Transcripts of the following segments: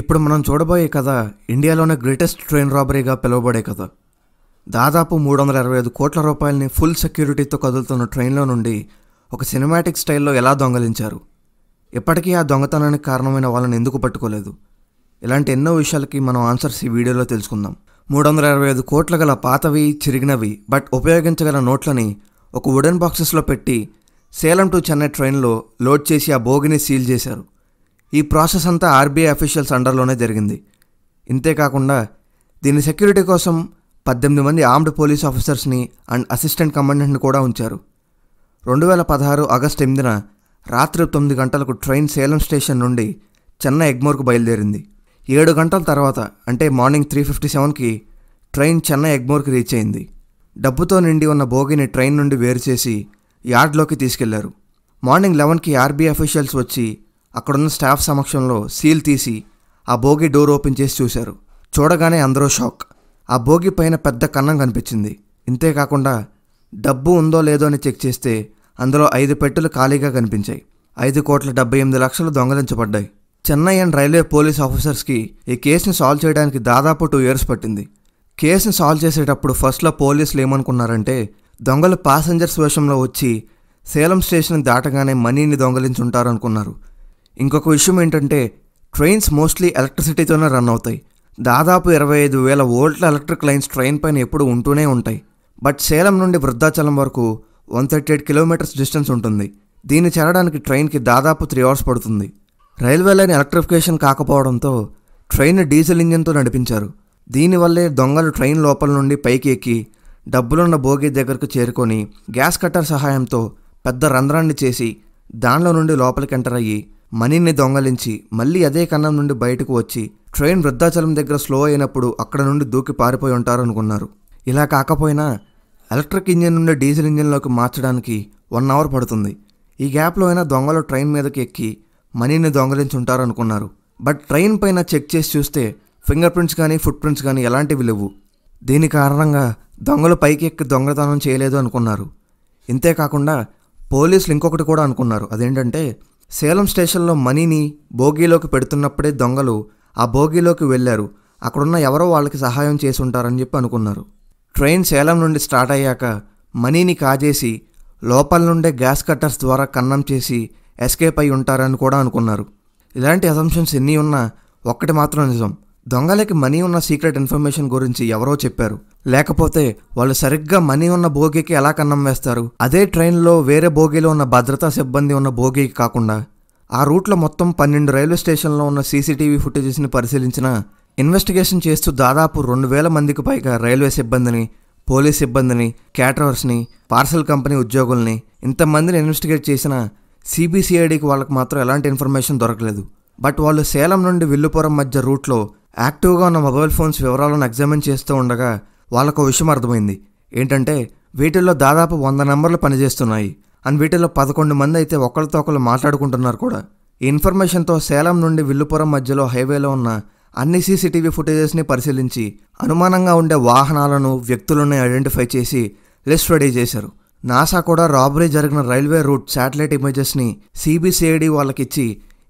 ఇప్పుడు మనం చూడబోయే కథ ఇండియాలోనే గ్రేటెస్ట్ ట్రైన్ రాబరీగా పిలువబడే కథ దాదాపు మూడు వందల ఇరవై ఐదు కోట్ల రూపాయలని ఫుల్ సెక్యూరిటీతో కదులుతున్న ట్రైన్లో నుండి ఒక సినిమాటిక్ స్టైల్లో ఎలా దొంగలించారు ఇప్పటికీ ఆ దొంగతనానికి కారణమైన వాళ్ళని ఎందుకు పట్టుకోలేదు ఇలాంటి ఎన్నో విషయాలకి మనం ఆన్సర్స్ ఈ వీడియోలో తెలుసుకుందాం మూడు వందల ఇరవై ఐదు కోట్ల గల పాతవి చిరిగినవి బట్ ఉపయోగించగల నోట్లని ఒక వుడెన్ బాక్సెస్లో పెట్టి సేలం టు చెన్నై ట్రైన్లో లోడ్ చేసి ఆ బోగిని సీల్ చేశారు ఈ ప్రాసెస్ అంతా ఆర్బీఐ అఫీషియల్స్ అండర్లోనే జరిగింది ఇంతేకాకుండా దీని సెక్యూరిటీ కోసం పద్దెనిమిది మంది ఆర్మ్డ్ పోలీస్ ఆఫీసర్స్ని అండ్ అసిస్టెంట్ కమాండెంట్ని కూడా ఉంచారు రెండు వేల పదహారు ఆగస్టు ఎనిమిదిన రాత్రి తొమ్మిది గంటలకు ట్రైన్ సేలం స్టేషన్ నుండి చెన్నై ఎగ్మోర్కు బయలుదేరింది ఏడు గంటల తర్వాత అంటే మార్నింగ్ త్రీ ఫిఫ్టీ సెవెన్కి ట్రైన్ చెన్నై ఎగ్మోర్కి రీచ్ అయింది డబ్బుతో నిండి ఉన్న భోగిని ట్రైన్ నుండి వేరు చేసి యార్డ్లోకి తీసుకెళ్లారు మార్నింగ్ లెవెన్కి ఆర్బీఐ అఫీషియల్స్ వచ్చి అక్కడున్న స్టాఫ్ సమక్షంలో సీల్ తీసి ఆ భోగి డోర్ ఓపెన్ చేసి చూశారు చూడగానే అందరూ షాక్ ఆ భోగి పైన పెద్ద కన్నం కనిపించింది ఇంతేకాకుండా డబ్బు ఉందో లేదో అని చెక్ చేస్తే అందులో ఐదు పెట్టెలు ఖాళీగా కనిపించాయి ఐదు కోట్ల డెబ్బై ఎనిమిది లక్షలు దొంగలించబడ్డాయి చెన్నై అండ్ రైల్వే పోలీస్ ఆఫీసర్స్కి ఈ కేసుని సాల్వ్ చేయడానికి దాదాపు టూ ఇయర్స్ పట్టింది కేసుని సాల్వ్ చేసేటప్పుడు ఫస్ట్లో పోలీసులు ఏమనుకున్నారంటే దొంగలు ప్యాసింజర్స్ వేషంలో వచ్చి సేలం స్టేషన్ దాటగానే మనీని అనుకున్నారు ఇంకొక విషయం ఏంటంటే ట్రైన్స్ మోస్ట్లీ ఎలక్ట్రిసిటీతోనే రన్ అవుతాయి దాదాపు ఇరవై ఐదు వేల ఓల్ట్ల ఎలక్ట్రిక్ లైన్స్ ట్రైన్ పైన ఎప్పుడు ఉంటూనే ఉంటాయి బట్ సేలం నుండి వృద్ధాచలం వరకు one thirty eight kilometres distance ఉంటుంది దీన్ని చేరడానికి ట్రైన్కి దాదాపు త్రీ అవర్స్ పడుతుంది రైల్వే లైన్ ఎలక్ట్రిఫికేషన్ కాకపోవడంతో ట్రైన్ డీజిల్ ఇంజిన్తో నడిపించారు దీనివల్లే దొంగలు ట్రైన్ లోపల నుండి పైకి ఎక్కి డబ్బులున్న బోగి దగ్గరకు చేరుకొని గ్యాస్ కట్టర్ సహాయంతో పెద్ద రంధ్రాన్ని చేసి దానిలో నుండి లోపలికి ఎంటర్ అయ్యి మనీని దొంగలించి మళ్ళీ అదే కన్నం నుండి బయటకు వచ్చి ట్రైన్ వృద్ధాచలం దగ్గర స్లో అయినప్పుడు అక్కడ నుండి దూకి పారిపోయి ఉంటారు అనుకున్నారు ఇలా కాకపోయినా ఎలక్ట్రిక్ ఇంజిన్ నుండి డీజిల్ ఇంజిన్లోకి మార్చడానికి వన్ అవర్ పడుతుంది ఈ గ్యాప్లో అయినా దొంగలు ట్రైన్ మీదకి ఎక్కి మనీని దొంగలించి ఉంటారనుకున్నారు బట్ ట్రైన్ పైన చెక్ చేసి చూస్తే ఫింగర్ ప్రింట్స్ కానీ ఫుట్ ప్రింట్స్ కానీ ఎలాంటివి లేవు దీని కారణంగా దొంగలు పైకి ఎక్కి దొంగతనం చేయలేదు అనుకున్నారు ఇంతేకాకుండా పోలీసులు ఇంకొకటి కూడా అనుకున్నారు అదేంటంటే సేలం స్టేషన్లో మనీని బోగీలోకి పెడుతున్నప్పుడే దొంగలు ఆ బోగీలోకి వెళ్ళారు అక్కడున్న ఎవరో వాళ్ళకి సహాయం చేసి ఉంటారని చెప్పి అనుకున్నారు ట్రైన్ సేలం నుండి స్టార్ట్ అయ్యాక మనీని కాజేసి లోపల నుండే గ్యాస్ కట్టర్స్ ద్వారా కన్నం చేసి ఎస్కేప్ అయి ఉంటారని కూడా అనుకున్నారు ఇలాంటి అసంప్షన్స్ ఎన్ని ఉన్నా ఒక్కటి మాత్రం నిజం దొంగలకి మనీ ఉన్న సీక్రెట్ ఇన్ఫర్మేషన్ గురించి ఎవరో చెప్పారు లేకపోతే వాళ్ళు సరిగ్గా మనీ ఉన్న భోగికి ఎలా కన్నం వేస్తారు అదే ట్రైన్లో వేరే భోగిలో ఉన్న భద్రతా సిబ్బంది ఉన్న భోగికి కాకుండా ఆ రూట్లో మొత్తం పన్నెండు రైల్వే స్టేషన్లో ఉన్న సీసీటీవీ ఫుటేజెస్ని పరిశీలించిన ఇన్వెస్టిగేషన్ చేస్తూ దాదాపు రెండు వేల మందికి పైగా రైల్వే సిబ్బందిని పోలీస్ సిబ్బందిని క్యాటరర్స్ని పార్సల్ కంపెనీ ఉద్యోగుల్ని ఇంతమందిని ఇన్వెస్టిగేట్ చేసిన సిబిసిఐడికి వాళ్ళకి మాత్రం ఎలాంటి ఇన్ఫర్మేషన్ దొరకలేదు బట్ వాళ్ళు సేలం నుండి విల్లుపురం మధ్య రూట్లో యాక్టివ్గా ఉన్న మొబైల్ ఫోన్స్ వివరాలను ఎగ్జామిన్ చేస్తూ ఉండగా వాళ్ళకు విషయం అర్థమైంది ఏంటంటే వీటిల్లో దాదాపు వంద నెంబర్లు పనిచేస్తున్నాయి అండ్ వీటిల్లో పదకొండు మంది అయితే ఒకరితో ఒకరు మాట్లాడుకుంటున్నారు కూడా ఈ ఇన్ఫర్మేషన్తో సేలం నుండి విల్లుపురం మధ్యలో హైవేలో ఉన్న అన్ని సీసీటీవీ ఫుటేజెస్ని పరిశీలించి అనుమానంగా ఉండే వాహనాలను వ్యక్తులను ఐడెంటిఫై చేసి లిస్ట్ రెడీ చేశారు నాసా కూడా రాబరీ జరిగిన రైల్వే రూట్ శాటిలైట్ ఇమేజెస్ని సిబిసిఐడి వాళ్ళకిచ్చి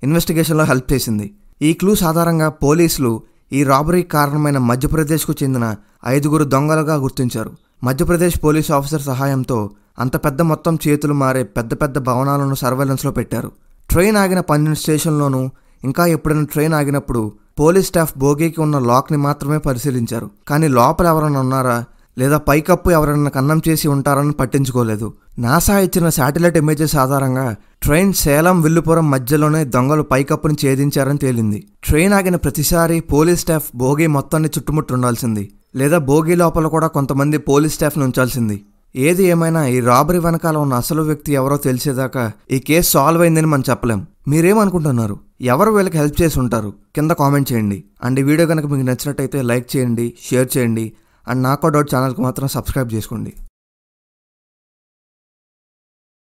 ఇన్వెస్టిగేషన్లో హెల్ప్ చేసింది ఈ క్లూస్ ఆధారంగా పోలీసులు ఈ రాబరీ కారణమైన మధ్యప్రదేశ్కు చెందిన ఐదుగురు దొంగలుగా గుర్తించారు మధ్యప్రదేశ్ పోలీస్ ఆఫీసర్ సహాయంతో అంత పెద్ద మొత్తం చేతులు మారే పెద్ద పెద్ద భవనాలను సర్వేలెన్స్లో పెట్టారు ట్రైన్ ఆగిన పన్నెండు స్టేషన్లోనూ ఇంకా ఎప్పుడైనా ట్రైన్ ఆగినప్పుడు పోలీస్ స్టాఫ్ బోగీకి ఉన్న లాక్ని మాత్రమే పరిశీలించారు కానీ లోపల ఎవరైనా ఉన్నారా లేదా పైకప్పు ఎవరైనా కన్నం చేసి ఉంటారని పట్టించుకోలేదు నాసా ఇచ్చిన శాటిలైట్ ఇమేజెస్ ఆధారంగా ట్రైన్ సేలం విల్లుపురం మధ్యలోనే దొంగలు పైకప్పును ఛేదించారని తేలింది ట్రైన్ ఆగిన ప్రతిసారి పోలీస్ స్టాఫ్ భోగి మొత్తాన్ని చుట్టుముట్టు ఉండాల్సింది లేదా భోగి లోపల కూడా కొంతమంది పోలీస్ స్టాఫ్ను ఉంచాల్సింది ఏది ఏమైనా ఈ రాబరీ వెనకాల ఉన్న అసలు వ్యక్తి ఎవరో తెలిసేదాకా ఈ కేసు సాల్వ్ అయిందని మనం చెప్పలేం మీరేమనుకుంటున్నారు ఎవరు వీళ్ళకి హెల్ప్ చేసి ఉంటారు కింద కామెంట్ చేయండి అండ్ ఈ వీడియో కనుక మీకు నచ్చినట్టయితే లైక్ చేయండి షేర్ చేయండి అండ్ నాకో డౌట్ ఛానల్కి మాత్రం సబ్స్క్రైబ్ చేసుకోండి